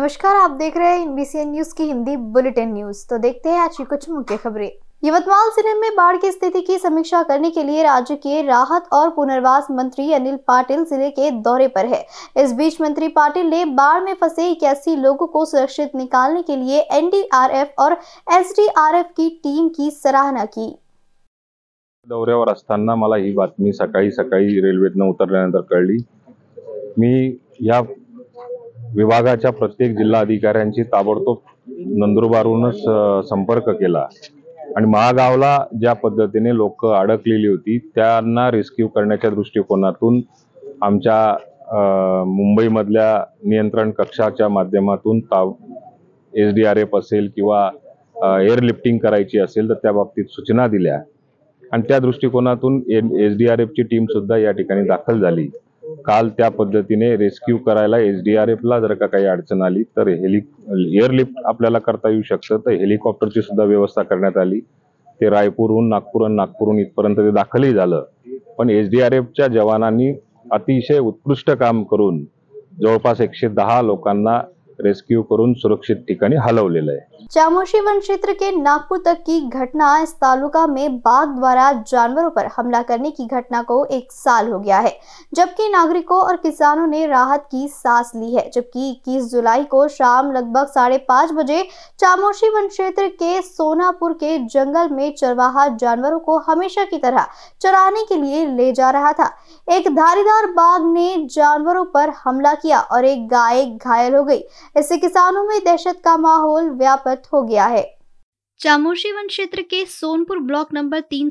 नमस्कार आप देख रहे हैं एनबीसीएन न्यूज की हिंदी बुलेटिन न्यूज तो देखते हैं आज की कुछ मुख्य खबरें यवतमाल जिले में बाढ़ की स्थिति की समीक्षा करने के लिए राज्य के राहत और पुनर्वास मंत्री अनिल पाटिल जिले के दौरे पर है इस बीच मंत्री पाटिल ने बाढ़ में फंसे इक्यासी लोगों को सुरक्षित निकालने के लिए एनडीआरएफ और एसडीआरएफ की टीम की सराहना की दौऱ्यावर असताना मला ही बातमी सकाळी सकाळी रेल्वेतनं उतरल्यानंतर कळली मी या विभागाच्या प्रत्येक जिल्हा अधिकाऱ्यांची ताबडतोब नंदुरबारहूनच संपर्क केला आणि महागावला ज्या पद्धतीने लोक अडकलेली होती त्यांना रेस्क्यू करण्याच्या दृष्टिकोनातून आमच्या मुंबईमधल्या नियंत्रण कक्षाच्या माध्यमातून ताब एस डी आर एफ असेल किंवा एअरलिफ्टिंग करायची असेल तर त्या बाबतीत सूचना दिल्या आणि त्या दृष्टिकोनातून एन एस डी आर एफची टीमसुद्धा या ठिकाणी दाखल झाली काल त्या पद्धतीने रेस्क्यू करायला एसडीआरएफला जर का काही अडचण आली तर हेली एअरलिफ्ट आपल्याला करता येऊ शकतं तर हेलिकॉप्टरची सुद्धा व्यवस्था करण्यात आली ते रायपूरहून नागपूर आणि नागपूरहून इथपर्यंत ते दाखलही झालं पण एस एफच्या जवानांनी अतिशय उत्कृष्ट काम करून जवळपास एकशे दहा लोकांना रेस्क्यू करून सुरक्षित ठिकाणी हलवलेलं है चामोशी वन क्षेत्र के नागपुर तक की घटना इस तालुका में बाघ द्वारा जानवरों पर हमला करने की घटना को एक साल हो गया है जबकि नागरिकों और किसानों ने राहत की सांस ली है जबकि इक्कीस जुलाई को शाम लगभग साढ़े पाँच बजे चामोशी वन क्षेत्र के सोनापुर के जंगल में चरवाहा जानवरों को हमेशा की तरह चराने के लिए ले जा रहा था एक धारीदार बाघ ने जानवरों पर हमला किया और एक गाय घायल हो गई इससे किसानों में दहशत का माहौल व्यापक हो गया है चामोशी वन क्षेत्र के सोनपुर ब्लॉक नंबर तीन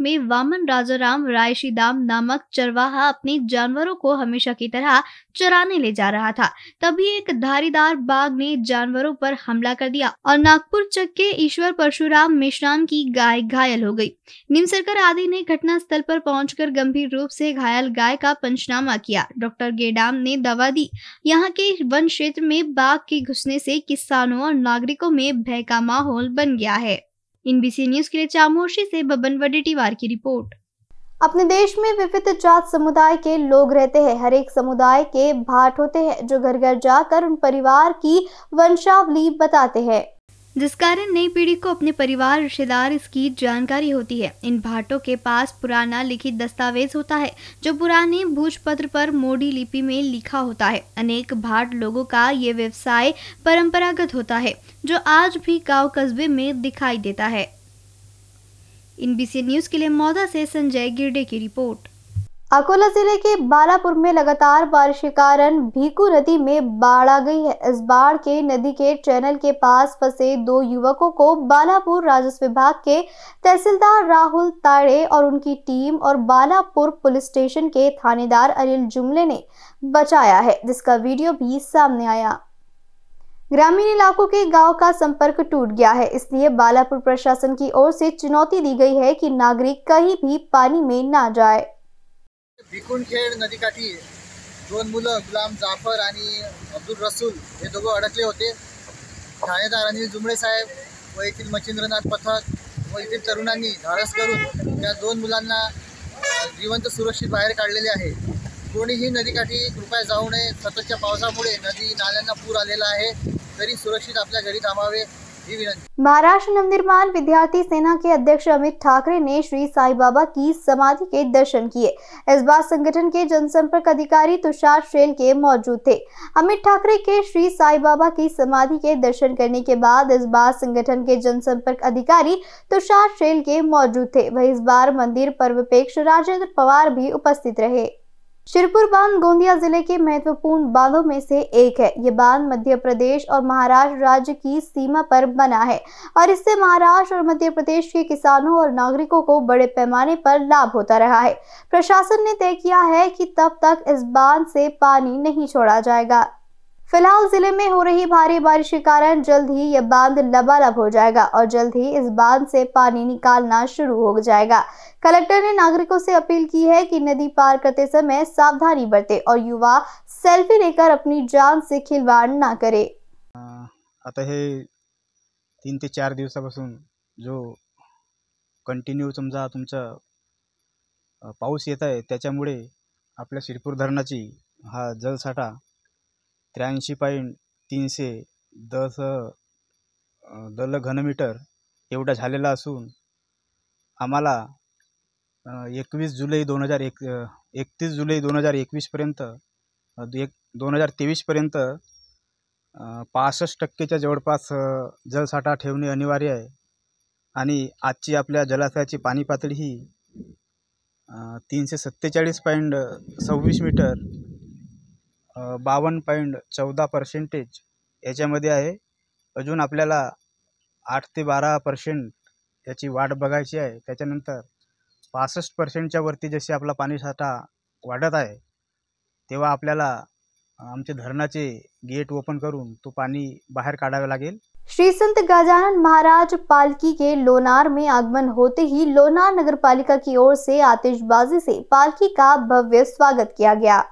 में वामन राजाराम रायशीदाम नामक चरवाहा अपने जानवरों को हमेशा की तरह चराने ले जा रहा था तभी एक धारीदार बाघ ने जानवरों पर हमला कर दिया और नागपुर चक के ईश्वर परशुराम मेश्राम की गाय घायल हो गई निमसरकर आदि ने घटना स्थल पर पहुंचकर गंभीर रूप से घायल गाय का पंचनामा किया डॉक्टर गेडाम ने दवा दी यहाँ के वन क्षेत्र में बाघ के घुसने से किसानों और नागरिकों में भय का माहौल बन गया है इनबीसी न्यूज के लिए चामोशी से बबन वडेटीवार की रिपोर्ट अपने देश में विविध जात समुदाय के लोग रहते हैं हर एक समुदाय के भाट होते हैं जो घर घर जाकर उन परिवार की वंशावली बताते हैं जिस कारण नई पीढ़ी को अपने परिवार रिश्तेदार इसकी जानकारी होती है इन भाटों के पास पुराना लिखित दस्तावेज होता है जो पुराने भोजपत्र पर मोडी लिपि में लिखा होता है अनेक भाट लोगों का ये व्यवसाय परंपरागत होता है जो आज भी गाँव कस्बे में दिखाई देता है इन बीसी न्यूज के लिए मौदा से संजय गिरडे की रिपोर्ट अकोला जिले के बालापुर में लगातार बारिश के कारण भीकू नदी में बाढ़ आ गई है इस बाढ़ के नदी के चैनल के पास फंसे दो युवकों को बालापुर राजस्व विभाग के तहसीलदार राहुल ताड़े और उनकी टीम और बालापुर पुलिस स्टेशन के थानेदार अनिल जुमले ने बचाया है जिसका वीडियो भी सामने आया ग्रामीण इलाकों के गांव का संपर्क टूट गया है इसलिए बालापुर प्रशासन की ओर से चुनौती दी गई है कि नागरिक कहीं भी पानी में ना जाए विकुणखेड नदीकाठी दोन मुलं गुलाम जाफर आणि अब्दुल रसूल हे दोघं अडकले होते ठाणेदार अनिल जुमळे साहेब व येथील मच्छिंद्रनाथ पथक व येथील तरुणांनी धाडस करून त्या दोन मुलांना जिवंत सुरक्षित बाहेर काढलेले आहे कोणीही नदीकाठी कृपया जाऊ नये सततच्या पावसामुळे नदी नाल्यांना पूर आलेला आहे तरी सुरक्षित आपल्या घरी थांबावे महाराष्ट्र नवनिर्माण विद्यार्थी सेना के अध्यक्ष अमित ठाकरे ने श्री साई बाबा की समाधि के दर्शन किए इस बार संगठन के जनसंपर्क अधिकारी तुषार शेल के मौजूद थे अमित ठाकरे के श्री साई बाबा की समाधि के दर्शन करने के बाद इस बार संगठन के जनसंपर्क अधिकारी तुषार शेल के मौजूद थे वही इस बार मंदिर पर्वपेक्ष राजेंद्र पवार भी उपस्थित रहे शिरपुर बांध गोंदिया जिले के महत्वपूर्ण बांधों में से एक है ये बांध मध्य प्रदेश और महाराष्ट्र राज्य की सीमा पर बना है और इससे महाराष्ट्र और मध्य प्रदेश के किसानों और नागरिकों को बड़े पैमाने पर लाभ होता रहा है प्रशासन ने तय किया है कि तब तक इस बांध से पानी नहीं छोड़ा जाएगा फिलहाल जिले में हो रही भारी बारिश के कारण जल्द ही यह बांध लबालब हो जाएगा और जल्द ही इस बांध से पानी निकालना शुरू हो जाएगा कलेक्टर ने नागरिकों से अपील की है कि नदी पार करते समय सावधानी बरते और युवा सेल्फी लेकर अपनी जान से खिलवाड़ ना करे अतः तीन ते चार पास जो कंटिन्यू समझा तुमचा पाउस ये अपने त्याच्यामुळे आपल्या हा जलसाठा त्र्याऐंशी पॉईंट तीनशे दस दल घनमीटर एवढा झालेला असून आम्हाला एकवीस जुलै दोन हजार एक एकतीस जुलै दोन हजार एकवीसपर्यंत एक दोन हजार तेवीसपर्यंत पासष्ट टक्केच्या जवळपास जलसाठा ठेवणे अनिवार्य आहे आणि आजची आपल्या जलाशयाची पाणी पातळी ही तीनशे सत्तेचाळीस पॉईंट सव्वीस मीटर बावन्न पॉईंट चौदा पर्सेंटेज याच्यामध्ये आहे अजून आपल्याला आठ ते बारा पर्सेंट याची वाढ बघायची आहे त्याच्यानंतर पासष्ट पर्सेंटच्या वरती जशी आपला पाणीसाठा वाढत आहे तेव्हा आपल्याला आमचे धरणाचे गेट ओपन करून तो पाणी बाहेर काढावे लागेल श्री संत गजानन महाराज पालकी के लोनार में आगमन होते ही लोनार नगर पालिका की ओर से आतिशबाजी से पालकी का भव्य स्वागत किया गया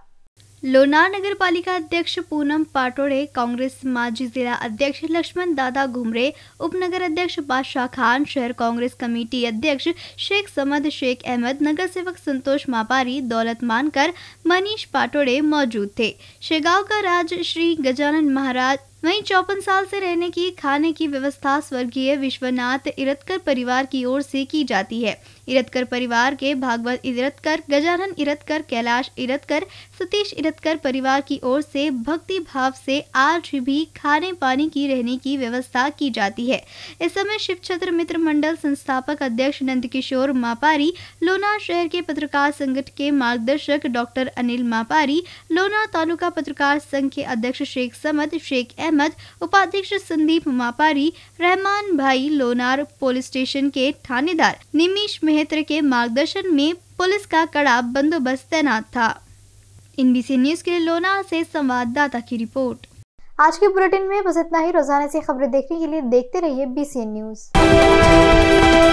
लोनार नगर पालिका अध्यक्ष पूनम पाटोड़े कांग्रेस माजी जिला अध्यक्ष लक्ष्मण दादा घुमरे उपनगर अध्यक्ष बादशाह खान शहर कांग्रेस कमेटी अध्यक्ष शेख समद शेख अहमद नगर सेवक संतोष मापारी दौलत मानकर मनीष पाटोड़े मौजूद थे शेगांव का राज श्री गजानन महाराज वहीं चौपन साल से रहने की खाने की व्यवस्था स्वर्गीय विश्वनाथ इरतकर परिवार की ओर से की जाती है इरतकर परिवार के भागवत इरतकर गजानन इरतकर कैलाश इरतकर सतीश इरतकर परिवार की ओर से भक्ति भाव से आज भी खाने पानी की रहने की व्यवस्था की जाती है इस समय शिव छत्र मित्र मंडल संस्थापक अध्यक्ष नंदकिशोर मापारी लोना शहर के पत्रकार संगठन के मार्गदर्शक डॉक्टर अनिल मापारी लोना तालुका पत्रकार संघ के अध्यक्ष शेख समद शेख अहमद उपाध्यक्ष संदीप मापारी रहमान भाई लोनार पुलिस स्टेशन के थानेदार निमिश मेहत्र के मार्गदर्शन में पुलिस का कड़ा बंदोबस्त तैनात था एनबीसी न्यूज के लिए लोना से संवाददाता की रिपोर्ट आज के बुलेटिन में बस इतना ही रोजाना ऐसी खबरें देखने के लिए देखते रहिए बीसीएन न्यूज